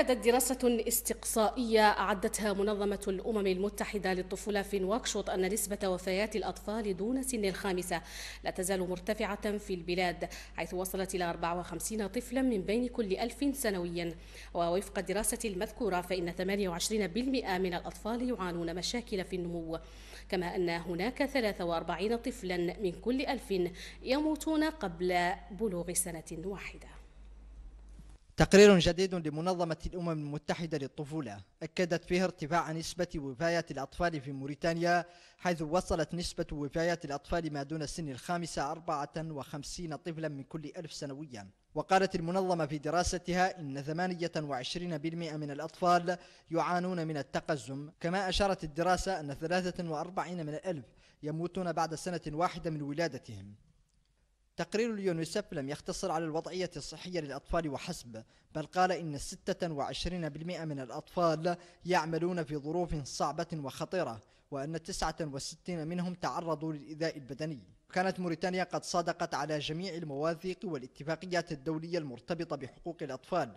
أكدت دراسة استقصائية أعدتها منظمة الأمم المتحدة للطفولة في نواكشوط أن نسبة وفيات الأطفال دون سن الخامسة لا تزال مرتفعة في البلاد حيث وصلت إلى 54 طفلا من بين كل ألف سنويا ووفق الدراسة المذكورة فإن 28% من الأطفال يعانون مشاكل في النمو كما أن هناك 43 طفلا من كل ألف يموتون قبل بلوغ سنة واحدة تقرير جديد لمنظمة الأمم المتحدة للطفولة أكدت فيه ارتفاع نسبة وفايات الأطفال في موريتانيا حيث وصلت نسبة وفايات الأطفال ما دون سن الخامسة 54 طفلا من كل ألف سنويا وقالت المنظمة في دراستها إن 28% من الأطفال يعانون من التقزم كما أشارت الدراسة أن 43 من الألف يموتون بعد سنة واحدة من ولادتهم تقرير اليونيسف لم يختصر على الوضعية الصحية للأطفال وحسب بل قال إن 26% من الأطفال يعملون في ظروف صعبة وخطيرة وأن 69 منهم تعرضوا للإيذاء البدني كانت موريتانيا قد صادقت على جميع المواثيق والاتفاقيات الدولية المرتبطة بحقوق الأطفال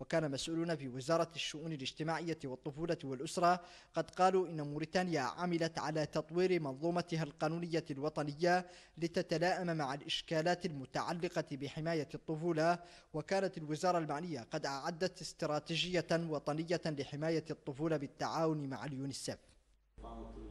وكان مسؤولون وزارة الشؤون الاجتماعية والطفولة والأسرة قد قالوا إن موريتانيا عملت على تطوير منظومتها القانونية الوطنية لتتلائم مع الإشكالات المتعلقة بحماية الطفولة وكانت الوزارة المعنية قد أعدت استراتيجية وطنية لحماية الطفولة بالتعاون مع اليونسف